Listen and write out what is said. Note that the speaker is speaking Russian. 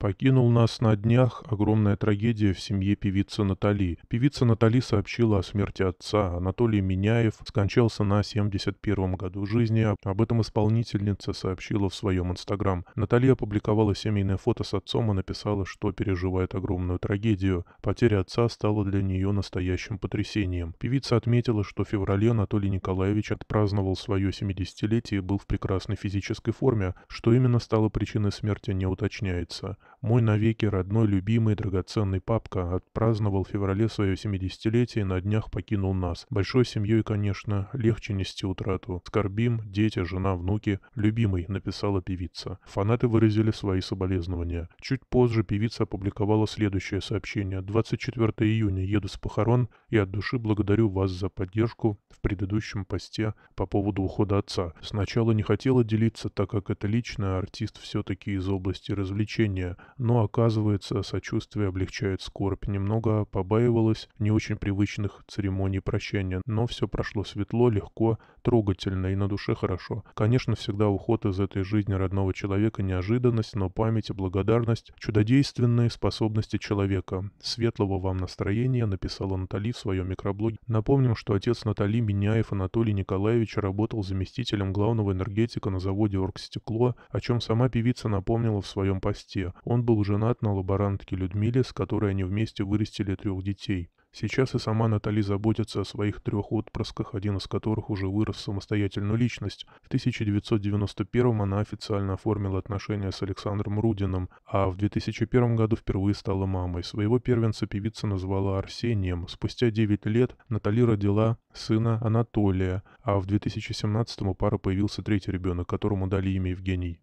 Покинул нас на днях огромная трагедия в семье певицы Натали. Певица Натали сообщила о смерти отца. Анатолий Меняев. скончался на 71 году жизни. Об этом исполнительница сообщила в своем инстаграм. Натали опубликовала семейное фото с отцом и написала, что переживает огромную трагедию. Потеря отца стала для нее настоящим потрясением. Певица отметила, что в феврале Анатолий Николаевич отпраздновал свое 70-летие и был в прекрасной физической форме, что именно стало причиной смерти не уточняется. Мой навеки родной, любимый, драгоценный папка отпраздновал в феврале свое 70-летие и на днях покинул нас. Большой семьей, конечно, легче нести утрату. Скорбим, дети, жена, внуки. Любимый, написала певица. Фанаты выразили свои соболезнования. Чуть позже певица опубликовала следующее сообщение. 24 июня еду с похорон и от души благодарю вас за поддержку в предыдущем посте по поводу ухода отца. Сначала не хотела делиться, так как это личное, артист все-таки из области развлечения но, оказывается, сочувствие облегчает скорбь. Немного побаивалась не очень привычных церемоний прощания, но все прошло светло, легко, трогательно и на душе хорошо. Конечно, всегда уход из этой жизни родного человека неожиданность, но память и благодарность – чудодейственные способности человека. Светлого вам настроения, написала Натали в своем микроблоге. Напомним, что отец Натали Миняев Анатолий Николаевич работал заместителем главного энергетика на заводе «Оргстекло», о чем сама певица напомнила в своем посте. Он был был женат на лаборантке Людмиле, с которой они вместе вырастили трех детей. Сейчас и сама Натали заботится о своих трех отпрысках, один из которых уже вырос в самостоятельную личность. В 1991 она официально оформила отношения с Александром Рудиным, а в 2001 году впервые стала мамой. Своего первенца певица назвала Арсением. Спустя 9 лет Натали родила сына Анатолия, а в 2017 у пары появился третий ребенок, которому дали имя Евгений.